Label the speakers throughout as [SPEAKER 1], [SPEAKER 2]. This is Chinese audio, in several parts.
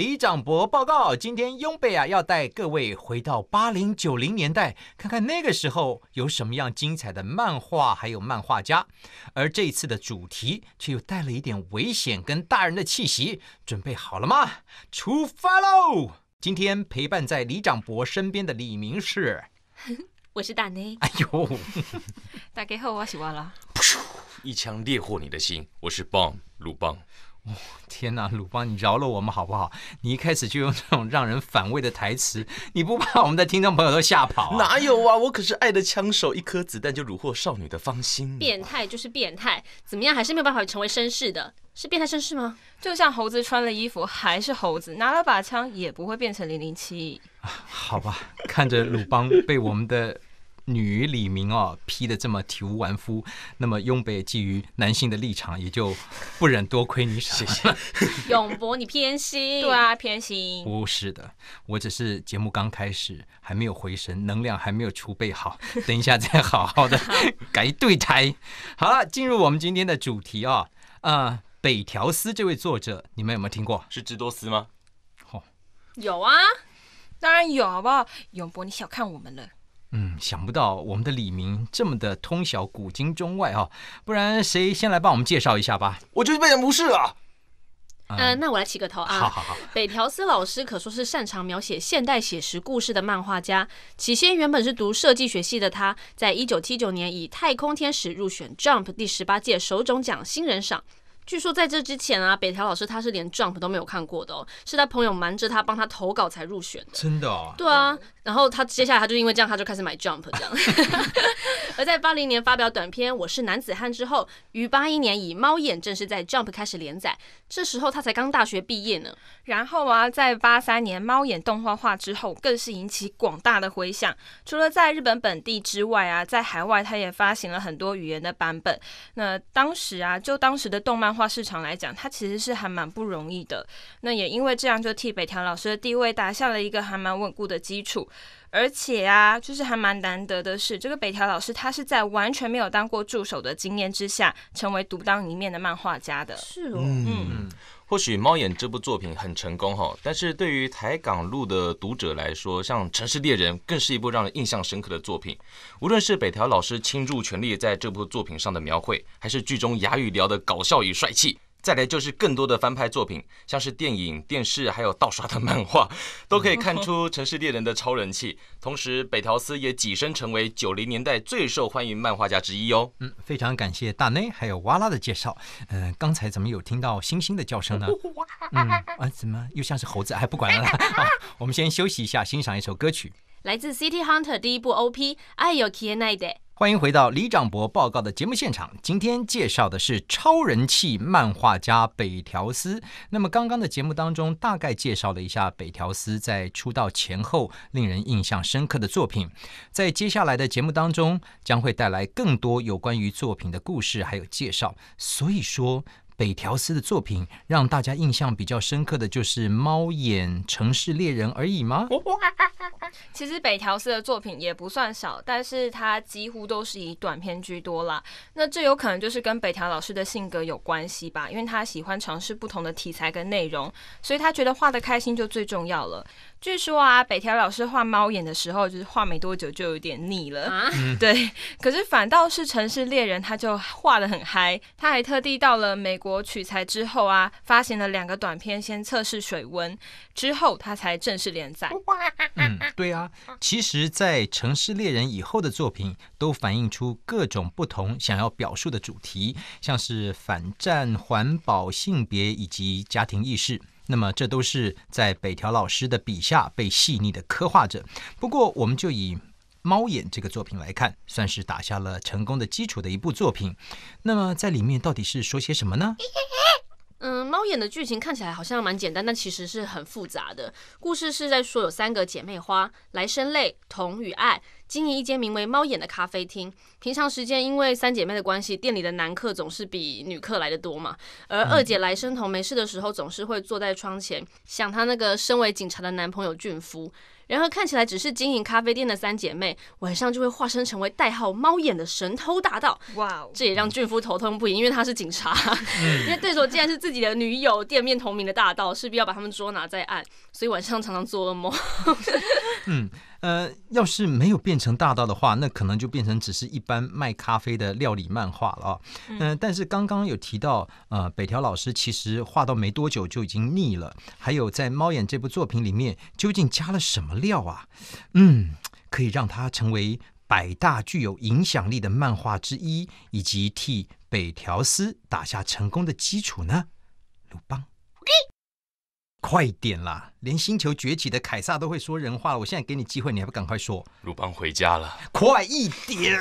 [SPEAKER 1] 李长博报告，今天拥贝啊要带各位回到八零九零年代，看看那个时候有什么样精彩的漫画，还有漫画家。而这次的主题却又带了一点危险跟大人的气息。准备好了吗？出发喽！今天
[SPEAKER 2] 陪伴在李长博身边的李明是，
[SPEAKER 3] 我是大内。哎
[SPEAKER 1] 呦，
[SPEAKER 4] 大家好，我是我了。
[SPEAKER 2] 一枪烈火你的心，我是棒鲁邦。
[SPEAKER 1] 哦 天哪，鲁邦，你饶了我们好不好？你一开始就用这种让人反胃的
[SPEAKER 2] 台词，你不怕我们的听众朋友都吓跑？哪有啊，我可是爱的枪手，一颗子弹就虏获少女的芳心。
[SPEAKER 3] 变态就是变态，怎么样还是没有办法成为绅士的，是
[SPEAKER 4] 变态绅士吗？就像猴子穿了衣服还是猴子，拿了把枪也不会变成零零七。
[SPEAKER 1] 好吧，看着鲁邦被我们的。女李明哦批的这么体无完肤，那么永北基于男性的立场，也就不忍多亏你谢了。
[SPEAKER 3] 永博，你偏心。对啊，偏心。
[SPEAKER 1] 不是的，我只是节目刚开始，还没有回神，能量还没有储备好，等一下再好好的改对台。好了，进入我们今天的主题啊啊，北条司这位作者，你们有没有听过？是智多斯吗？哦，
[SPEAKER 3] 有啊，
[SPEAKER 4] 当然有，好不好？永博，你小看我们了。
[SPEAKER 1] 嗯，想不到我们的李明这么的通晓古今中外哦，不然谁先来帮我们介绍一下吧？我就是被人无视了。嗯，
[SPEAKER 3] 那我来起个头啊。好好好。北条司老师可说是擅长描写现代写实故事的漫画家。起先原本是读设计学系的他，在一九七九年以《太空天使》入选《Jump》第十八届手冢奖新人赏。据说在这之前啊，北条老师他是连《Jump》都没有看过的哦，是他朋友瞒着他帮他投稿才入选的。真的？对啊，然后他接下来他就因为这样，他就开始买《Jump》这样。而在八零年发表短片《我是男子汉》之后，于八一年以《猫眼》正式在《Jump》开始连载，这时候他才刚大学毕业呢。然后啊，在
[SPEAKER 4] 八三年《猫眼》动画化之后，更是引起广大的回响。除了在日本本地之外啊，在海外他也发行了很多语言的版本。那当时啊，就当时的动漫画市场来讲，他其实是还蛮不容易的。那也因为这样，就替北条老师的地位打下了一个还蛮稳固的基础。而且啊，就是还蛮难得的是，这个北条老师他是在完全没有当过助手的经验之下，成为独当一面的漫画家的。是
[SPEAKER 3] 哦，
[SPEAKER 2] 嗯，或许《猫眼》这部作品很成功哈，但是对于台港路的读者来说，像《城市猎人》更是一部让人印象深刻的作品。无论是北条老师倾注全力在这部作品上的描绘，还是剧中哑语聊的搞笑与帅气。再来就是更多的翻拍作品，像是电影、电视，还有盗刷的漫画，都可以看出《城市猎人》的超人气。同时，北条司也跻身成为九零年代最受欢迎漫画家之一哦。
[SPEAKER 1] 嗯，非常感谢大内还有哇啦的介绍。嗯，刚才怎么有听到星星的叫声呢？嗯啊，怎么又像是猴子？哎，不管了，我们先休息一下，欣赏一首歌曲，
[SPEAKER 3] 来自《City Hunter》第一部 O P，《爱を消えない d
[SPEAKER 1] 欢迎回到李长博报告的节目现场。今天介绍的是超人气漫画家北条司。那么刚刚的节目当中，大概介绍了一下北条司在出道前后令人印象深刻的作品。在接下来的节目当中，将会带来更多有关于作品的故事还有介绍。所以说，北条司的作品让大家印象比较深刻的就是《猫眼城市猎人》而已吗？
[SPEAKER 4] 其实北条司的作品也不算少，但是他几乎都是以短篇居多啦。那这有可能就是跟北条老师的性格有关系吧，因为他喜欢尝试不同的题材跟内容，所以他觉得画的开心就最重要了。据说啊，北条老师画猫眼的时候，就是画没多久就有点腻了。啊，对。可是反倒是城市猎人，他就画的很嗨。他还特地到了美国取材之后啊，发行了两个短片先测试水温，之后他才正式连载。
[SPEAKER 1] 嗯，对啊。其实，在城市猎人以后的作品，都反映出各种不同想要表述的主题，像是反战、环保、性别以及家庭意识。那么这都是在北条老师的笔下被细腻的刻画着。不过我们就以《猫眼》这个作品来看，算是打下了成功的基础的一部作品。那么在里面到底是说些什么呢？
[SPEAKER 3] 嗯，《猫眼》的剧情看起来好像蛮简单，但其实是很复杂的。故事是在说有三个姐妹花：来生泪、同与爱。经营一间名为“猫眼”的咖啡厅，平常时间因为三姐妹的关系，店里的男客总是比女客来的多嘛。而二姐来生童没事的时候，总是会坐在窗前想她那个身为警察的男朋友俊夫。然而，看起来只是经营咖啡店的三姐妹，晚上就会化身成为代号“猫眼”的神偷大盗。哇！哦！这也让俊夫头痛不已，因为他是警察。因为对手竟然是自己的女友、店面同名的大盗，势必要把他们捉拿在案，所以晚上常常做噩梦。
[SPEAKER 1] 嗯，呃，要是没有变成大盗的话，那可能就变成只是一般卖咖啡的料理漫画了。嗯，但是刚刚有提到，呃，北条老师其实画到没多久就已经腻了。还有，在猫眼这部作品里面，究竟加了什么？料啊，嗯，可以让他成为百大具有影响力的漫画之一，以及替北条司打下成功的基础呢，鲁邦。快点啦！连《星球崛起》的凯撒都会说人话了。我现在给你机会，你还不赶快说？
[SPEAKER 2] 鲁邦回家了。快一点！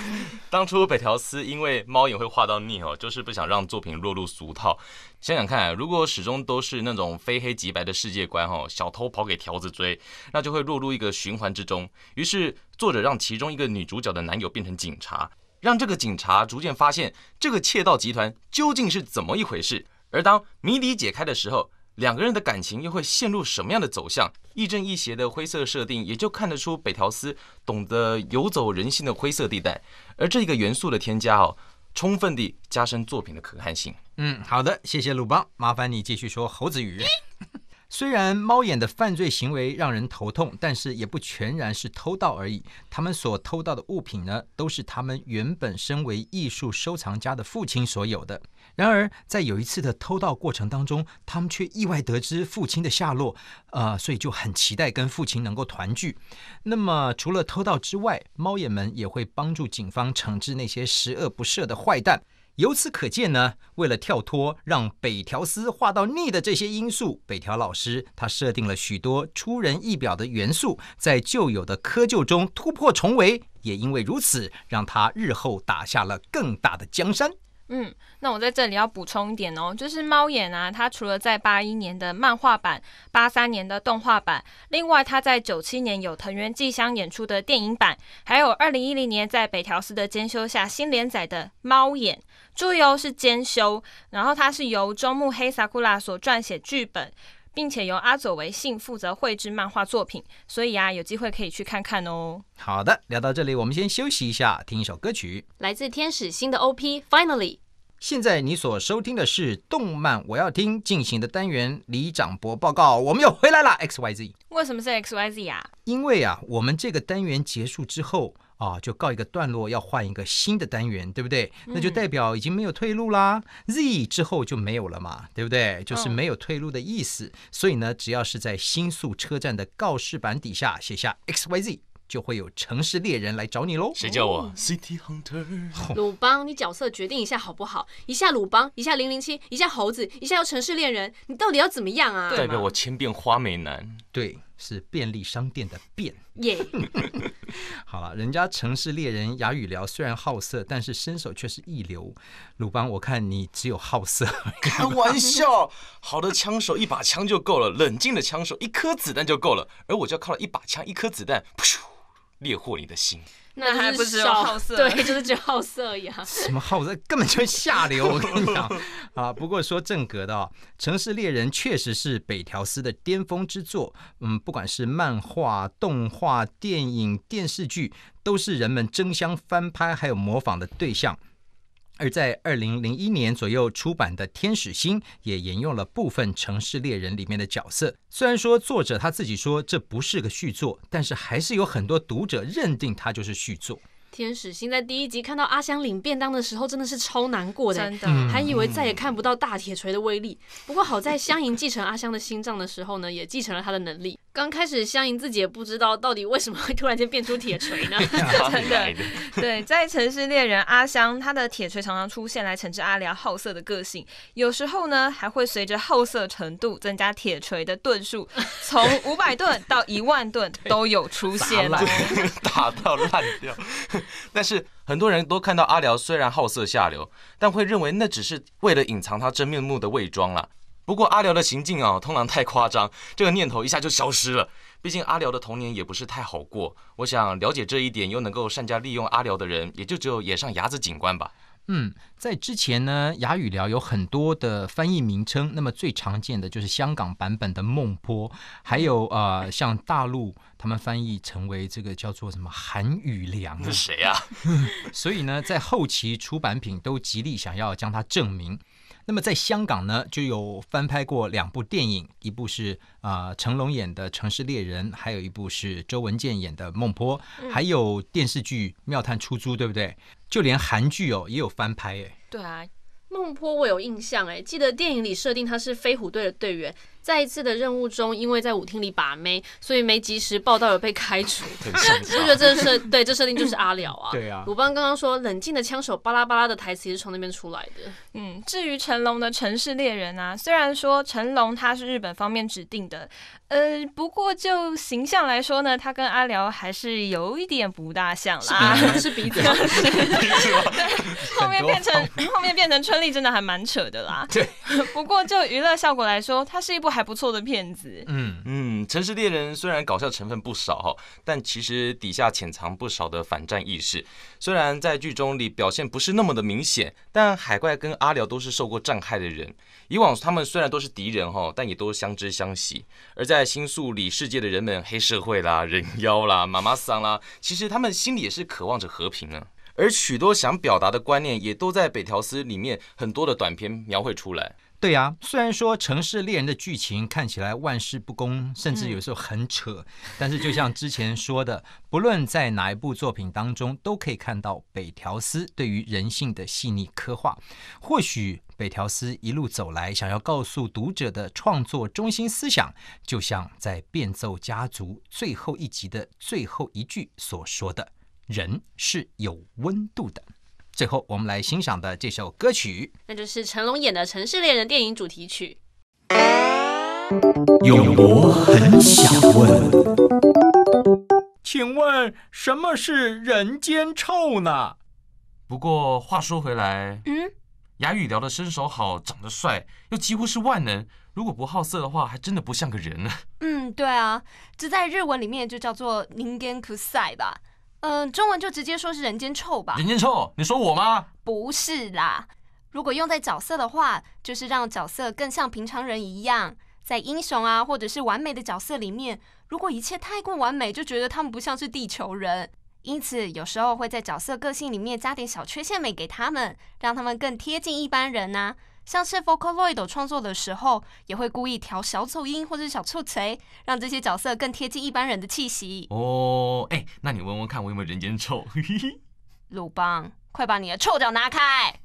[SPEAKER 2] 当初北条司因为猫眼会画到腻哦，就是不想让作品落入俗套。想想看，如果始终都是那种非黑即白的世界观哦，小偷跑给条子追，那就会落入一个循环之中。于是作者让其中一个女主角的男友变成警察，让这个警察逐渐发现这个窃盗集团究竟是怎么一回事。而当谜底解开的时候，两个人的感情又会陷入什么样的走向？亦正亦邪的灰色设定，也就看得出北条司懂得游走人性的灰色地带，而这一个元素的添加哦，充分地加深作品的可看性。嗯，好的，谢谢
[SPEAKER 1] 鲁邦，麻烦你继续说，猴子语。虽然猫眼的犯罪行为让人头痛，但是也不全然是偷盗而已。他们所偷盗的物品呢，都是他们原本身为艺术收藏家的父亲所有的。然而，在有一次的偷盗过程当中，他们却意外得知父亲的下落，呃，所以就很期待跟父亲能够团聚。那么，除了偷盗之外，猫眼们也会帮助警方惩治那些十恶不赦的坏蛋。由此可见呢，为了跳脱让北条司画到腻的这些因素，北条老师他设定了许多出人意表的元素，在旧有的窠臼中突破重围。也因为如此，让他日后打下了更大的江山。
[SPEAKER 4] 嗯，那我在这里要补充一点哦，就是《猫眼》啊，它除了在八一年的漫画版、八三年的动画版，另外它在九七年有藤原纪香演出的电影版，还有二零一零年在北条司的监修下新连载的《猫眼》。注油是兼修，然后它是由中木黑萨库拉所撰写剧本，并且由阿佐为信负责绘制漫画作品，所以啊，有机会可以去看看哦。
[SPEAKER 1] 好的，聊到这里，我们先休息一下，听一首歌曲，
[SPEAKER 3] 来自天使星的 OP。Finally，
[SPEAKER 1] 现在你所收听的是动漫，我要听进行的单元李长博报告，我们又回来了。XYZ，
[SPEAKER 3] 为什么是
[SPEAKER 4] XYZ 啊？
[SPEAKER 1] 因为啊，我们这个单元结束之后。哦，就告一个段落，要换一个新的单元，对不对？那就代表已经没有退路啦。Z 之后就没有了嘛，对不对？就是没有退路的意思。所以呢，只要是在新宿车站的告示板底下写下 XYZ，就会有城市猎人来找你喽。谁叫我？City Hunter，
[SPEAKER 3] 鲁邦，你角色决定一下好不好？一下鲁邦，一下零零七，一下猴子，一下要城市猎人，你到底要怎么样啊？代表
[SPEAKER 2] 我千变花美男。对，是便
[SPEAKER 1] 利商店的便。耶。啊，人家城市猎人雅语聊虽然好色，但是身手却是一流。鲁邦，我看你只有好
[SPEAKER 2] 色。开玩笑，好的枪手一把枪就够了，冷静的枪手一颗子弹就够了，而我就要靠了一把枪一颗子弹，噗，猎获你的心。
[SPEAKER 3] 那还不是好色？对，就是只好色呀。什
[SPEAKER 2] 么好色？根本就是下流！我跟你讲啊。不过说正
[SPEAKER 1] 格的城市猎人》确实是北条司的巅峰之作。嗯，不管是漫画、动画、电影、电视剧，都是人们争相翻拍还有模仿的对象。而在二零零一年左右出版的《天使星》也沿用了部分《城市猎人》里面的角色。虽然说作者他自己说这不是个续作，但是还是有很多读者认定它就是续作。《
[SPEAKER 3] 天使星》在第一集看到阿香领便当的时候，真的是超难过的，真的，还以为再也看不到大铁锤的威力。不过好在香莹继承阿香的心脏的时候呢，也继承了他的能力。刚开始香银自己也不知道到底为什么会突然间变出铁锤呢？真的，对，在城
[SPEAKER 4] 市猎人阿香，他的铁锤常常出现来惩治阿良好色的个性，有时候呢还会随着好色程度增加铁锤的盾数，从 五百盾到一万盾都有出现哦，
[SPEAKER 2] 打到烂掉。但是很多人都看到阿辽虽然好色下流，但会认为那只是为了隐藏他真面目的伪装了。不过阿辽的行径啊，通常太夸张，这个念头一下就消失了。毕竟阿辽的童年也不是太好过。我想了解这一点，又能够善加利用阿辽的人，也就只有野上牙子警官吧。
[SPEAKER 1] 嗯，在之前呢，牙语辽有很多的翻译名称，那么最常见的就是香港版本的孟波，还有 呃，像大陆他们翻译成为这个叫做什么韩语良是谁啊？所以呢，在后期出版品都极力想要将它证明。那么在香港呢，就有翻拍过两部电影，一部是啊成龙演的《城市猎人》，还有一部是周文健演的《孟坡》，还有电视剧《妙探出租》，对不对？就连韩剧哦也有翻拍哎。
[SPEAKER 3] 对啊，孟坡》我有印象哎，记得电影里设定他是飞虎队的队员。在一次的任务中，因为在舞厅里把妹，所以没及时报道，有被开除。我觉得这设对这设定就是阿了啊。对啊。鲁邦刚刚说冷静的枪手巴拉巴拉的台词也是从那边出来的。嗯，至于成龙的《城市猎人》
[SPEAKER 4] 啊，虽然说成龙他是日本方面指定的，呃，不过就形象来说呢，他跟阿辽还是有一点不大像啦，是鼻子。后面变成后面变成春丽真的还蛮扯的啦。对。不过就娱乐效果来说，它是一部。还不错的片子，
[SPEAKER 2] 嗯嗯，《城市猎人》虽然搞笑成分不少哈，但其实底下潜藏不少的反战意识。虽然在剧中里表现不是那么的明显，但海怪跟阿辽都是受过战害的人。以往他们虽然都是敌人哈，但也都相知相惜。而在新宿里世界的人们，黑社会啦、人妖啦、妈妈桑啦，其实他们心里也是渴望着和平啊。而许多想表达的观念，也都在北条司里面很多的短片描绘出来。
[SPEAKER 1] 对呀，虽然说《城市猎人》的剧情看起来万事不公，甚至有时候很扯，但是就像之前说的，不论在哪一部作品当中，都可以看到北条司对于人性的细腻刻画。或许北条司一路走来，想要告诉读者的创作中心思想，就像在《变奏家族》最后一集的最后一句所说的：“人是有温度的。”最后，我们来欣赏的这首歌曲，
[SPEAKER 3] 那就是成龙演的《城市猎人》电影主题
[SPEAKER 1] 曲。有我很想问，
[SPEAKER 2] 请问什么是人间臭呢？不过话说回来，嗯，雅语聊的身手好，长得帅，又几乎是万能。如果不好色的话，还真的不像个人呢。
[SPEAKER 3] 嗯，对啊，这在日文里面就叫做 “ningen kusai” 吧。嗯，中文就直接说是人间臭吧。人间
[SPEAKER 2] 臭，你说我吗？
[SPEAKER 3] 不是啦，如果用在角色的话，就是让角色更像平常人一样。在英雄啊，或者是完美的角色里面，如果一切太过完美，就觉得他们不像是地球人。因此，有时候会在角色个性里面加点小缺陷美给他们，让他们更贴近一般人呐。像是 Vocaloid 创作的时候，也会故意调小噪音或者小臭锤，让这些角色更贴近一般人的气息。
[SPEAKER 2] 哦，哎，那你闻闻看，我有没有人间臭？
[SPEAKER 3] 鲁邦，
[SPEAKER 4] 快把你的臭脚拿开！